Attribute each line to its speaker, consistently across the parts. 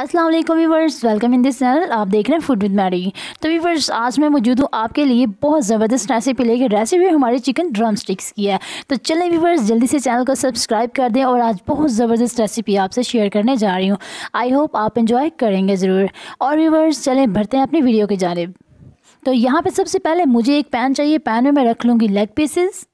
Speaker 1: अस्सलाम वालेकुम viewers welcome in this channel आप देख रहे हैं फूड विद मैरी तो वीवर्स आज मैं मौजूद हूँ आपके लिए बहुत ज़बरदस्त रेसिपी लेके रेसिपी हमारी चिकन ड्रम स्टिक्स की है तो चलें वीवर्स जल्दी से चैनल को सब्सक्राइब कर दें और आज बहुत ज़बरदस्त रेसिपी आपसे शेयर करने जा रही हूँ आई होप आप इन्जॉय करेंगे ज़रूर और वीवर्स चलें भरते हैं अपनी वीडियो की जानब तो यहाँ पर सबसे पहले मुझे एक पैन चाहिए पैन में मैं रख लूँगी लेग पीसेस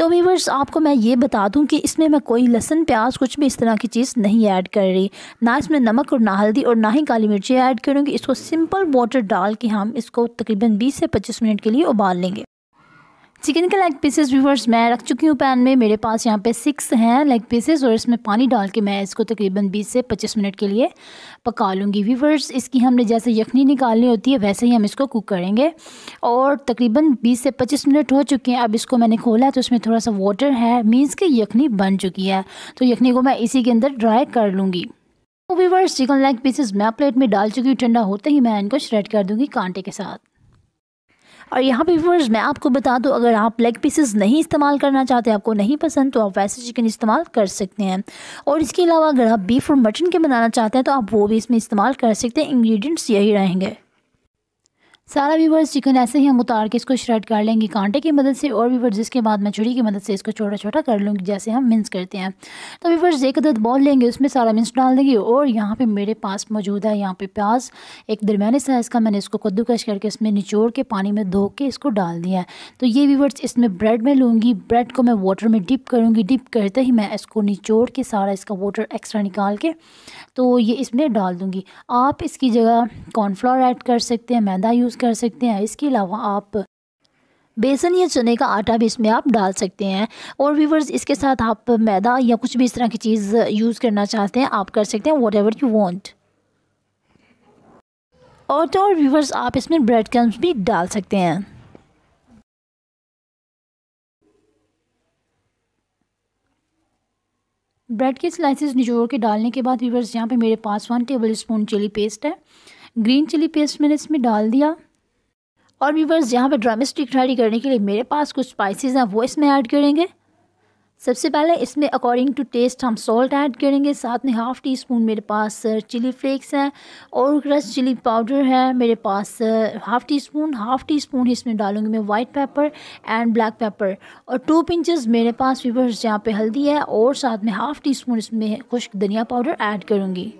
Speaker 1: तो वीवर्स आपको मैं ये बता दूं कि इसमें मैं कोई लहसन प्याज कुछ भी इस तरह की चीज़ नहीं ऐड कर रही ना इसमें नमक और ना हल्दी और ना ही काली मिर्ची ऐड करूँगी इसको सिंपल वाटर डाल के हम इसको तकरीबन बीस से पच्चीस मिनट के लिए उबाल लेंगे चिकन के लेग पीसेस व्यूवर्स मैं रख चुकी हूँ पैन में मेरे पास यहाँ पे सिक्स हैं लेग पीसेस और इसमें पानी डाल के मैं इसको तकरीबन 20 से 25 मिनट के लिए पका लूँगी व्यूवर्स इसकी हमने जैसे यखनी निकालनी होती है वैसे ही हम इसको कुक करेंगे और तकरीबन 20 से 25 मिनट हो चुके हैं अब इसको मैंने खोला है तो इसमें थोड़ा सा वाटर है मीन्स कि यखनी बन चुकी है तो यखनी को मैं इसी के अंदर ड्राई कर लूँगी व्यूवर्स चिकन लेग पीसेस मैं प्लेट में डाल चुकी हूँ ठंडा होते ही मैं इनको श्रेड कर दूँगी कांटे के साथ और यहाँ पे व्यूवर्स मैं आपको बता दूँ अगर आप लेग पीसेस नहीं इस्तेमाल करना चाहते आपको नहीं पसंद तो आप वैसे चिकन इस्तेमाल कर सकते हैं और इसके अलावा अगर आप बीफ और मटन के बनाना चाहते हैं तो आप वो भी इसमें इस्तेमाल कर सकते हैं इंग्रेडिएंट्स यही रहेंगे सारा व्यूवर्स चिकन ऐसे ही हम उतार के इसको श्रेड कर लेंगे कांटे की मदद से और व्यूवर्स इसके बाद मैं छुरी की मदद से इसको छोटा छोटा कर लूँगी जैसे हम मिन्स करते हैं तो व्यूवर्स एक अदद बॉल लेंगे उसमें सारा मिन्स डाल देंगे और यहाँ पे मेरे पास मौजूद है यहाँ पे प्याज एक दरमियाने साइज़ का मैंने इसको कद्दूकश करके इसमें निचोड़ के पानी में धो के इसको डाल दिया तो ये व्यूवर्स इसमें ब्रेड में लूँगी ब्रेड को मैं वाटर में डिप करूँगी डिप करते ही मैं इसको निचोड़ के सारा इसका वाटर एक्स्ट्रा निकाल के तो ये इसमें डाल दूँगी आप इसकी जगह कॉर्नफ्लावर ऐड कर सकते हैं मैदा यूज़ कर सकते हैं इसके अलावा आप बेसन या चने का आटा भी इसमें आप डाल सकते हैं और व्यूवर्स इसके साथ आप मैदा या कुछ भी इस तरह की चीज़ यूज़ करना चाहते हैं आप कर सकते हैं वॉट एवर यू वॉन्ट और तो और व्यूवर्स आप इसमें ब्रेड क्रम्स भी डाल सकते हैं ब्रेड के स्लाइसेस निचोड़ के डालने के बाद व्यूवर्स यहाँ पे मेरे पास one tablespoon chilli paste है ग्रीन चिली पेस्ट मैंने इसमें डाल दिया और व्यूवर्स यहाँ पर ड्रामेस्टिक रेडी करने के लिए मेरे पास कुछ स्पाइसेस हैं वो इसमें ऐड करेंगे सबसे पहले इसमें अकॉर्डिंग टू टेस्ट हम सॉल्ट ऐड करेंगे साथ में हाफ़ टी स्पून मेरे पास चिली uh, फ्लेक्स हैं और क्रश चिली पाउडर है मेरे पास half teaspoon half teaspoon इसमें डालूंगी मैं white pepper and black pepper और टू पिंचज़ मेरे पास व्यूवर्स यहाँ पर हल्दी है और साथ में हाफ़ टी स्पून इसमें खुश्क धनिया पाउडर ऐड करूँगी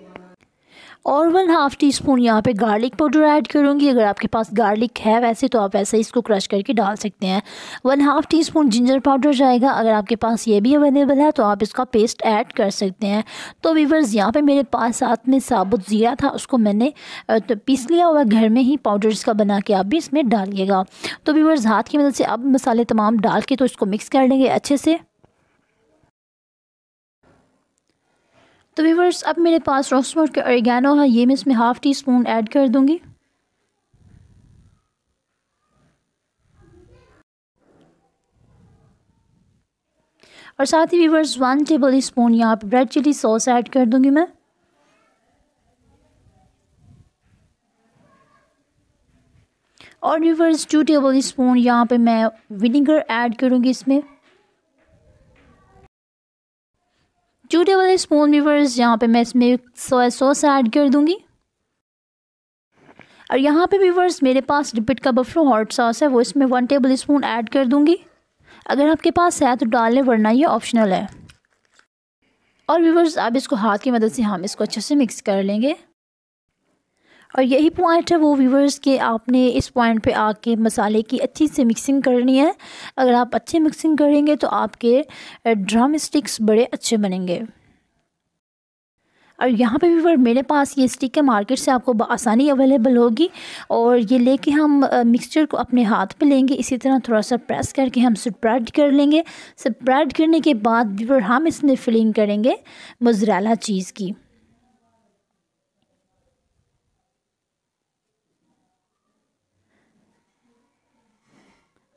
Speaker 1: और वन हाफ़ टी स्पून यहाँ पे गार्लिक पाउडर ऐड करूँगी अगर आपके पास गार्लिक है वैसे तो आप वैसे इसको क्रश करके डाल सकते हैं one half teaspoon ginger powder जाएगा अगर आपके पास ये भी अवेलेबल है तो आप इसका पेस्ट ऐड कर सकते हैं तो वीवर्स यहाँ पर मेरे पास साथ में साबुत ज़ीरा था उसको मैंने तो पीस लिया हुआ घर में ही पाउडर इसका बना के आप भी इसमें डालिएगा तो वीवर्स हाथ की मदद से अब मसाले तमाम डाल के तो इसको मिक्स कर लेंगे अच्छे से तो व्यूवर्स अब मेरे पास रोस्टमोट के ऑरिगेनो है ये मैं इसमें हाफ़ टी स्पून ऐड कर दूंगी और साथ ही व्यूवर्स वन टेबल स्पून यहाँ पर ब्रेड चिली सॉस ऐड कर दूंगी मैं और व्यूवर्स टू टेबल स्पून यहाँ पर मैं विनीगर ऐड करूँगी इसमें टू वाले स्पून वीवर्स यहाँ पे मैं इसमें सोया सॉस ऐड कर दूँगी और यहाँ पे वीवर्स मेरे पास डिपिट का बफलो हॉट सॉस है वो इसमें वन टेबल स्पून ऐड कर दूँगी अगर आपके पास है तो डाल लें वरना ये ऑप्शनल है और वीवर्स आप इसको हाथ की मदद से हम इसको अच्छे से मिक्स कर लेंगे और यही पॉइंट है वो व्यूवर्स के आपने इस पॉइंट पे आके मसाले की अच्छी से मिक्सिंग करनी है अगर आप अच्छे मिक्सिंग करेंगे तो आपके ड्रम स्टिक्स बड़े अच्छे बनेंगे और यहाँ पे वर मेरे पास ये स्टिक है मार्केट से आपको आसानी अवेलेबल होगी और ये लेके हम मिक्सचर को अपने हाथ पे लेंगे इसी तरह थोड़ा सा प्रेस करके हम स्प्रेड कर लेंगे स्प्रेड करने के बाद भी हम इसमें फिलिंग करेंगे मुजरेला चीज़ की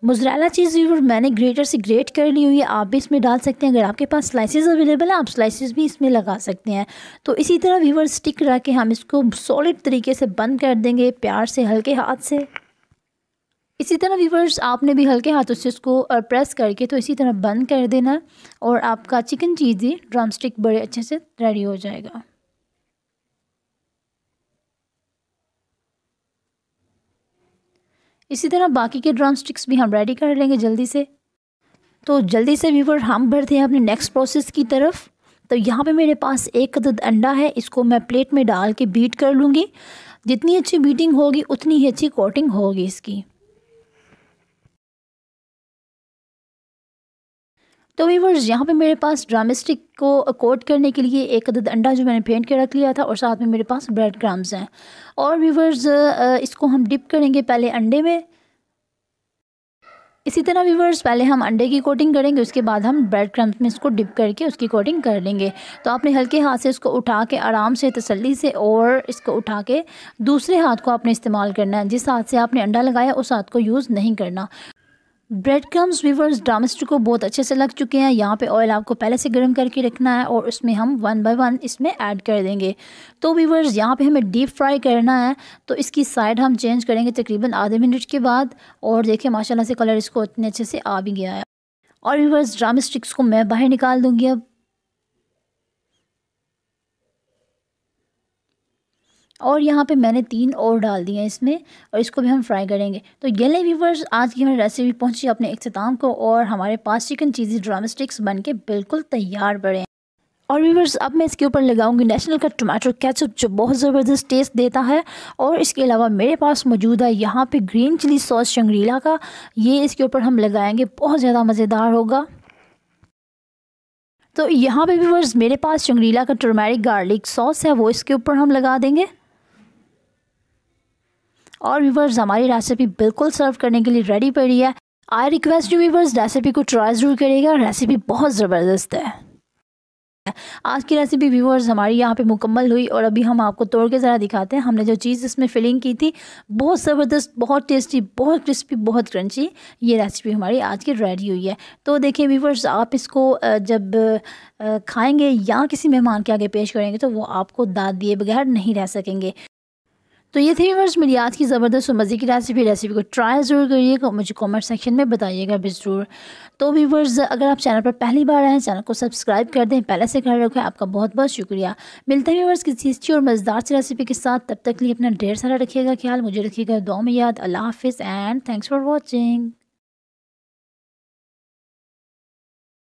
Speaker 1: मुजराला चीज़ भी मैंने ग्रेटर से ग्रेट कर ली हुई है आप भी इसमें डाल सकते हैं अगर आपके पास स्लाइसेस अवेलेबल हैं आप स्लाइसेस भी इसमें लगा सकते हैं तो इसी तरह वीवर स्टिक रख के हम इसको सॉलिड तरीके से बंद कर देंगे प्यार से हल्के हाथ से इसी तरह वीवर्स आपने भी हल्के हाथों से इसको प्रेस करके तो इसी तरह बंद कर देना और आपका चिकन चीज़ी स्टिक बड़े अच्छे से रेडी हो जाएगा इसी तरह बाकी के ड्रम स्टिक्स भी हम रेडी कर लेंगे जल्दी से तो जल्दी से व्यूवर हम बढ़ते हैं अपने नेक्स्ट प्रोसेस की तरफ तो यहाँ पे मेरे पास एक अदद अंडा है इसको मैं प्लेट में डाल के बीट कर लूँगी जितनी अच्छी बीटिंग होगी उतनी ही अच्छी कोटिंग होगी इसकी तो वीवर्स यहाँ पे मेरे पास ड्रामिस्टिक को कोट करने के लिए एक अदद अंडा जो मैंने फेंट के रख लिया था और साथ में मेरे पास ब्रेड क्राम्स हैं और वीवर्स इसको हम डिप करेंगे पहले अंडे में इसी तरह वीवर्स पहले हम अंडे की कोटिंग करेंगे उसके बाद हम ब्रेड क्रम्स में इसको डिप करके उसकी कोटिंग कर लेंगे तो आपने हल्के हाथ से इसको उठा के आराम से तसल्ली से और इसको उठा के दूसरे हाथ को आपने इस्तेमाल करना है जिस हाथ से आपने अंडा लगाया उस हाथ को यूज़ नहीं करना ब्रेड क्रम्स वीवर्स डामेस्टिक को बहुत अच्छे से लग चुके हैं यहाँ पे ऑयल आपको पहले से गर्म करके रखना है और उसमें हम वन बाय वन इसमें ऐड कर देंगे तो वीवर्स यहाँ पे हमें डीप फ्राई करना है तो इसकी साइड हम चेंज करेंगे तकरीबन आधे मिनट के बाद और देखें माशाल्लाह से कलर इसको इतने अच्छे से आ भी गया है और वीवर्स ड्राम स्टिक्स को मैं बाहर निकाल दूँगी अब और यहाँ पे मैंने तीन और डाल दिए हैं इसमें और इसको भी हम फ्राई करेंगे तो ये ले व्यूवर्स आज की हमारी रेसिपी पहुँची अपने अख्ताम को और हमारे पास चिकन चीज़ी ड्राम स्टिक्स बन के बिल्कुल तैयार पड़े और व्यूवर्स अब मैं इसके ऊपर लगाऊंगी नेशनल का टमाटो कैचअप जो बहुत ज़बरदस्त टेस्ट देता है और इसके अलावा मेरे पास मौजूद है यहाँ पे ग्रीन चिली सॉस शंगरीला का ये इसके ऊपर हम लगाएंगे बहुत ज़्यादा मज़ेदार होगा तो यहाँ पे व्यूवर्स मेरे पास शंगरीला का टर्मेरिक गार्लिक सॉस है वो इसके ऊपर हम लगा देंगे और व्यूवर्स हमारी रेसिपी बिल्कुल सर्व करने के लिए रेडी पड़ी है I request you viewers recipe को ट्राई ज़रूर करिएगा रेसिपी बहुत ज़बरदस्त है आज की रेसिपी व्यूवर्स हमारी यहाँ पे मुकम्मल हुई और अभी हम आपको तोड़ के ज़रा दिखाते हैं हमने जो चीज़ इसमें फिलिंग की थी बहुत ज़बरदस्त बहुत टेस्टी बहुत क्रिस्पी बहुत क्रंची ये रेसिपी हमारी आज की रेडी हुई है तो देखिए व्यूवर्स आप इसको जब खाएंगे या किसी मेहमान के आगे पेश करेंगे तो वो आपको दाद दिए बगैर नहीं रह सकेंगे तो ये थी वर्ष मेरी आज की ज़बरदस्त और मज़े की रेसिपी रेसिपी को ट्राई ज़रूर करिएगा मुझे कमेंट सेक्शन में बताइएगा भी ज़रूर तो व्यूवर्स अगर आप चैनल पर पहली बार आए चैनल को सब्सक्राइब कर दें पहले से कर रखें आपका बहुत बहुत शुक्रिया मिलते हैं व्यूवर्स किसी अच्छी और मज़ेदार सी रेसिपी के साथ तब तक लिए अपना ढेर सारा रखिएगा ख्याल मुझे रखिएगा दो में याद अल्लाह हाफिज़ एंड थैंक्स फॉर वॉचिंग